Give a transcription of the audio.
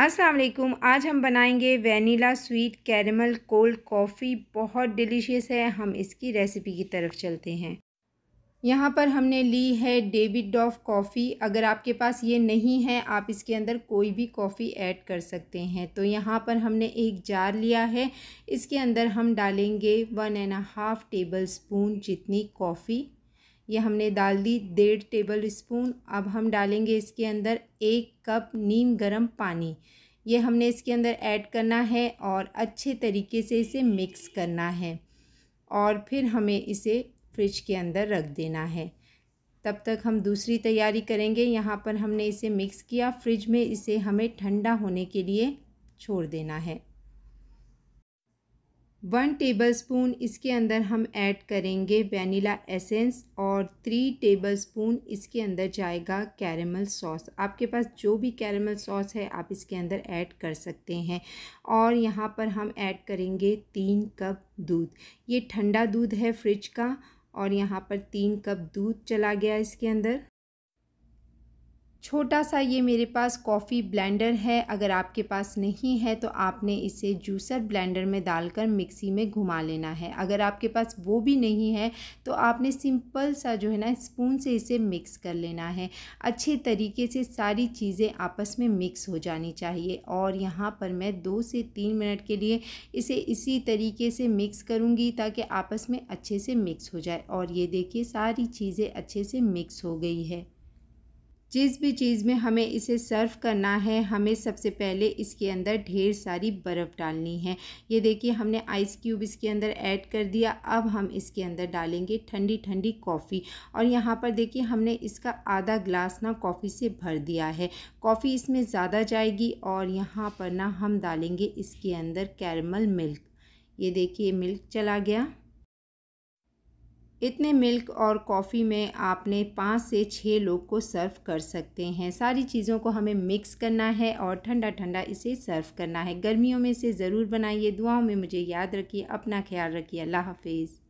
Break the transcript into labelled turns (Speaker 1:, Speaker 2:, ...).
Speaker 1: अस्सलाम वालेकुम आज हम बनाएंगे vanilla sweet caramel cold coffee बहुत डिलीशियस है हम इसकी रेसिपी की तरफ चलते हैं यहाँ पर हमने ली है डेविड डॉफ कॉफ़ी अगर आपके पास ये नहीं है आप इसके अंदर कोई भी कॉफ़ी ऐड कर सकते हैं तो यहाँ पर हमने एक जार लिया है इसके अंदर हम डालेंगे one and half tablespoon जितनी कॉफ़ी ये हमने डाल दी डेढ़ टेबल स्पून अब हम डालेंगे इसके अंदर एक कप नीम गर्म पानी ये हमने इसके अंदर ऐड करना है और अच्छे तरीके से इसे मिक्स करना है और फिर हमें इसे फ्रिज के अंदर रख देना है तब तक हम दूसरी तैयारी करेंगे यहाँ पर हमने इसे मिक्स किया फ्रिज में इसे हमें ठंडा होने के लिए छोड़ देना है वन टेबलस्पून इसके अंदर हम ऐड करेंगे वेनिला एसेंस और थ्री टेबलस्पून इसके अंदर जाएगा कैरेमल सॉस आपके पास जो भी कैरेमल सॉस है आप इसके अंदर ऐड कर सकते हैं और यहाँ पर हम ऐड करेंगे तीन कप दूध ये ठंडा दूध है फ्रिज का और यहाँ पर तीन कप दूध चला गया इसके अंदर छोटा सा ये मेरे पास कॉफ़ी ब्लेंडर है अगर आपके पास नहीं है तो आपने इसे जूसर ब्लेंडर में डालकर मिक्सी में घुमा लेना है अगर आपके पास वो भी नहीं है तो आपने सिंपल सा जो है ना स्पून से इसे मिक्स कर लेना है अच्छे तरीके से सारी चीज़ें आपस में मिक्स हो जानी चाहिए और यहाँ पर मैं दो से तीन मिनट के लिए इसे इसी तरीके से मिक्स करूँगी ताकि आपस में अच्छे से मिक्स हो जाए और ये देखिए सारी चीज़ें अच्छे से मिक्स हो गई है जिस भी चीज़ में हमें इसे सर्व करना है हमें सबसे पहले इसके अंदर ढेर सारी बर्फ़ डालनी है ये देखिए हमने आइस क्यूब इसके अंदर ऐड कर दिया अब हम इसके अंदर डालेंगे ठंडी ठंडी कॉफ़ी और यहाँ पर देखिए हमने इसका आधा ग्लास ना कॉफ़ी से भर दिया है कॉफ़ी इसमें ज़्यादा जाएगी और यहाँ पर ना हम डालेंगे इसके अंदर कैरमल मिल्क ये देखिए मिल्क चला गया इतने मिल्क और कॉफ़ी में आपने पाँच से छः लोग को सर्व कर सकते हैं सारी चीज़ों को हमें मिक्स करना है और ठंडा ठंडा इसे सर्व करना है गर्मियों में इसे ज़रूर बनाइए दुआओं में मुझे याद रखिए अपना ख्याल रखिए अल्लाह हाफिज़